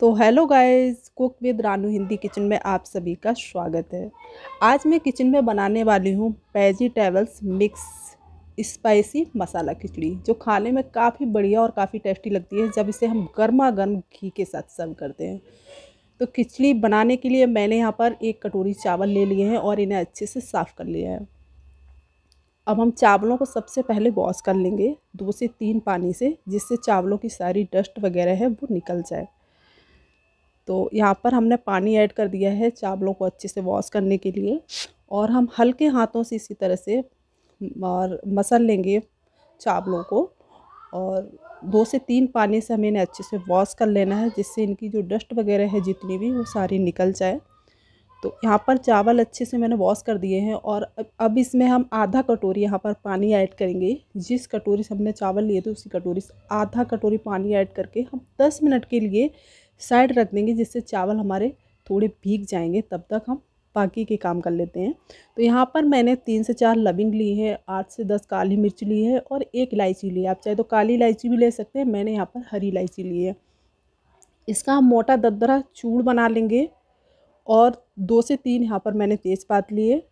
तो hello guys cook with Ranu Hindi kitchen में आप सभी का स्वागत है आज मैं किचन में बनाने वाली हूँ vegetables mix spicy masala khichdi जो खाने में काफ़ी बढ़िया और काफ़ी टेस्टी लगती है जब इसे हम गर्मा गर्म घी के साथ सर्व करते हैं तो खिचड़ी बनाने के लिए मैंने यहाँ पर एक कटोरी चावल ले लिए हैं और इन्हें अच्छे से साफ़ कर लिया है अब हम चावलों को सबसे पहले वॉश कर लेंगे दो से तीन पानी से जिससे चावलों की सारी डस्ट वगैरह है वो निकल जाए तो यहाँ पर हमने पानी ऐड कर दिया है चावलों को अच्छे से वॉश करने के लिए और हम हल्के हाथों से इसी तरह से और मसल लेंगे चावलों को और दो से तीन पानी से हमें इन्हें अच्छे से वॉश कर लेना है जिससे इनकी जो डस्ट वगैरह है जितनी भी वो सारी निकल जाए तो यहाँ पर चावल अच्छे से मैंने वॉश कर दिए हैं और अब इसमें हम आधा कटोरी यहाँ पर पानी ऐड करेंगे जिस कटोरी से हमने चावल लिए थे उसी कटोरी से आधा कटोरी पानी ऐड करके हम 10 मिनट के लिए साइड रख देंगे जिससे चावल हमारे थोड़े भीग जाएंगे तब तक हम बाकी के काम कर लेते हैं तो यहाँ पर मैंने तीन से चार लविंग ली है आठ से दस काली मिर्च ली है और एक इलायची ली है आप चाहे तो काली इलायची भी ले सकते हैं मैंने यहाँ पर हरी इलायची ली है इसका हम मोटा ददरा चूड़ बना लेंगे और दो से तीन यहाँ पर मैंने तेज़पात लिए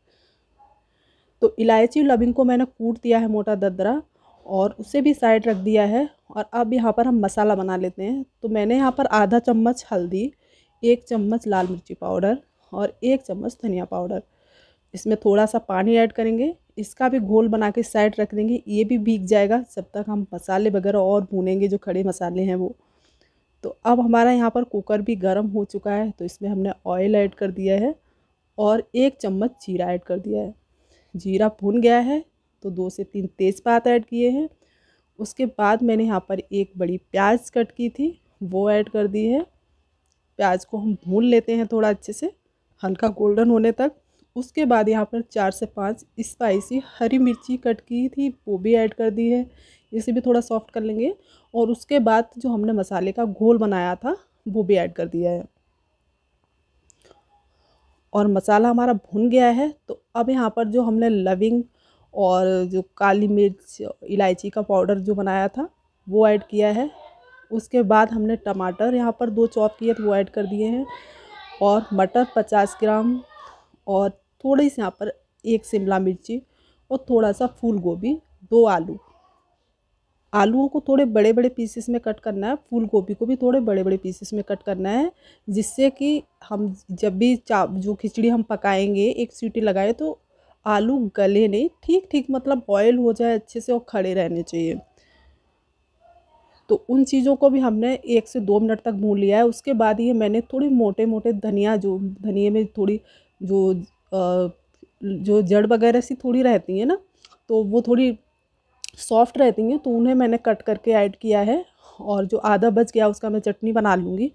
तो इलायची लविंग को मैंने कूट दिया है मोटा ददरा और उसे भी साइड रख दिया है और अब यहाँ पर हम मसाला बना लेते हैं तो मैंने यहाँ पर आधा चम्मच हल्दी एक चम्मच लाल मिर्ची पाउडर और एक चम्मच धनिया पाउडर इसमें थोड़ा सा पानी ऐड करेंगे इसका भी घोल बना के साइड रख देंगे ये भी भीग जाएगा जब तक हम मसाले वगैरह और भूनेंगे जो खड़े मसाले हैं वो तो अब हमारा यहाँ पर कुकर भी गर्म हो चुका है तो इसमें हमने ऑयल ऐड कर दिया है और एक चम्मच जीरा ऐड कर दिया है जीरा भुन गया है तो दो से तीन तेज़पात ऐड किए हैं उसके बाद मैंने यहाँ पर एक बड़ी प्याज कट की थी वो ऐड कर दी है प्याज को हम भून लेते हैं थोड़ा अच्छे से हल्का गोल्डन होने तक उसके बाद यहाँ पर चार से पाँच स्पाइसी हरी मिर्ची कट की थी वो भी ऐड कर दी है इसे भी थोड़ा सॉफ्ट कर लेंगे और उसके बाद जो हमने मसाले का घोल बनाया था वो भी ऐड कर दिया है और मसाला हमारा भुन गया है तो अब यहाँ पर जो हमने लविंग और जो काली मिर्च इलायची का पाउडर जो बनाया था वो ऐड किया है उसके बाद हमने टमाटर यहाँ पर दो चॉप किए थे वो ऐड कर दिए हैं और मटर पचास ग्राम और थोड़ी सी यहाँ पर एक शिमला मिर्ची और थोड़ा सा फूल गोभी दो आलू आलूओं को थोड़े बड़े बड़े पीसेस में कट करना है फूल गोभी को भी थोड़े बड़े बड़े पीसेस में कट करना है जिससे कि हम जब भी चा जो खिचड़ी हम पकाएंगे एक सीटी लगाए तो आलू गले नहीं ठीक ठीक मतलब बॉयल हो जाए अच्छे से और खड़े रहने चाहिए तो उन चीज़ों को भी हमने एक से दो मिनट तक भून लिया है उसके बाद ये मैंने थोड़ी मोटे मोटे धनिया जो धनिए में थोड़ी जो आ, जो जड़ वगैरह सी थोड़ी रहती है ना तो वो थोड़ी सॉफ्ट रहती हैं तो उन्हें मैंने कट करके ऐड किया है और जो आधा बच गया उसका मैं चटनी बना लूँगी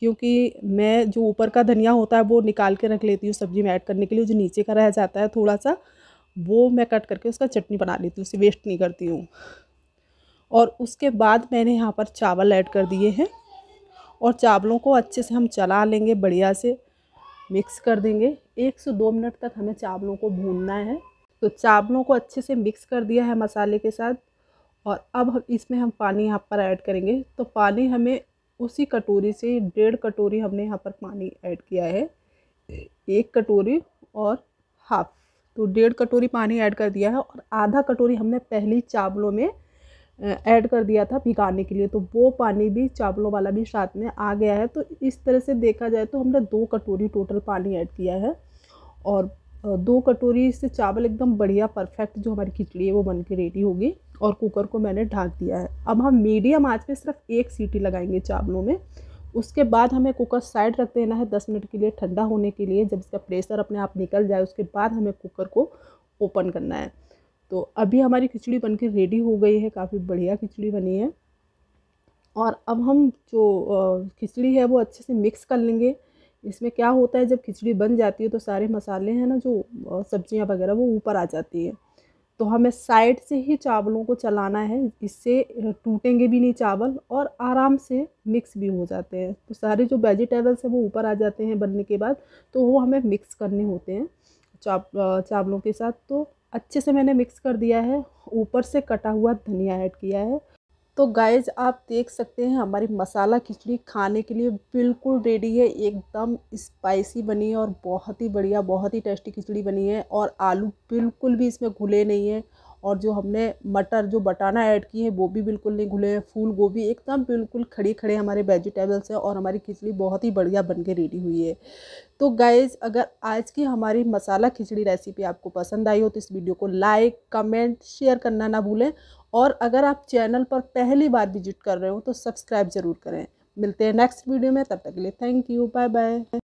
क्योंकि मैं जो ऊपर का धनिया होता है वो निकाल के रख लेती हूँ सब्ज़ी में ऐड करने के लिए जो नीचे का रह जाता है थोड़ा सा वो मैं कट करके उसका चटनी बना लेती हूँ उसे वेस्ट नहीं करती हूँ और उसके बाद मैंने यहाँ पर चावल ऐड कर दिए हैं और चावलों को अच्छे से हम चला लेंगे बढ़िया से मिक्स कर देंगे एक से दो मिनट तक हमें चावलों को भूनना है तो चावलों को अच्छे से मिक्स कर दिया है मसाले के साथ और अब इसमें हम पानी यहाँ पर ऐड करेंगे तो पानी हमें उसी कटोरी से डेढ़ कटोरी हमने यहाँ पर पानी ऐड किया है एक कटोरी और हाफ तो डेढ़ कटोरी पानी ऐड कर दिया है और आधा कटोरी हमने पहले चावलों में ऐड कर दिया था भिगाने के लिए तो वो पानी भी चावलों वाला भी साथ में आ गया है तो इस तरह से देखा जाए तो हमने दो कटोरी टोटल पानी ऐड किया है और दो कटोरी से चावल एकदम बढ़िया परफेक्ट जो हमारी खिचड़ी है वो बन के रेडी होगी और कुकर को मैंने ढाँक दिया है अब हम मीडियम आँच पर सिर्फ एक सीटी लगाएंगे चावलों में उसके बाद हमें कुकर साइड रख देना है दस मिनट के लिए ठंडा होने के लिए जब इसका प्रेशर अपने आप निकल जाए उसके बाद हमें कुकर को ओपन करना है तो अभी हमारी खिचड़ी बनकर रेडी हो गई है काफ़ी बढ़िया खिचड़ी बनी है और अब हम जो खिचड़ी है वो अच्छे से मिक्स कर लेंगे इसमें क्या होता है जब खिचड़ी बन जाती है तो सारे मसाले हैं ना जो सब्जियाँ वगैरह वो ऊपर आ जाती है तो हमें साइड से ही चावलों को चलाना है इससे टूटेंगे भी नहीं चावल और आराम से मिक्स भी हो जाते हैं तो सारे जो वेजिटेबल्स हैं वो ऊपर आ जाते हैं बनने के बाद तो वो हमें मिक्स करने होते हैं चावलों के साथ तो अच्छे से मैंने मिक्स कर दिया है ऊपर से कटा हुआ धनिया ऐड किया है तो गाइज आप देख सकते हैं हमारी मसाला खिचड़ी खाने के लिए बिल्कुल रेडी है एकदम स्पाइसी बनी है और बहुत ही बढ़िया बहुत ही टेस्टी खिचड़ी बनी है और आलू बिल्कुल भी इसमें घुले नहीं है और जो हमने मटर जो बटाना ऐड की है वो भी बिल्कुल नहीं घुले हैं फूल गोभी एकदम बिल्कुल खड़े खड़े हमारे वेजिटेबल्स हैं और हमारी खिचड़ी बहुत ही बढ़िया बन के रेडी हुई है तो गाइज़ अगर आज की हमारी मसाला खिचड़ी रेसिपी आपको पसंद आई हो तो इस वीडियो को लाइक कमेंट शेयर करना ना भूलें और अगर आप चैनल पर पहली बार विजिट कर रहे हो तो सब्सक्राइब ज़रूर करें मिलते हैं नेक्स्ट वीडियो में तब तक के लिए थैंक यू बाय बाय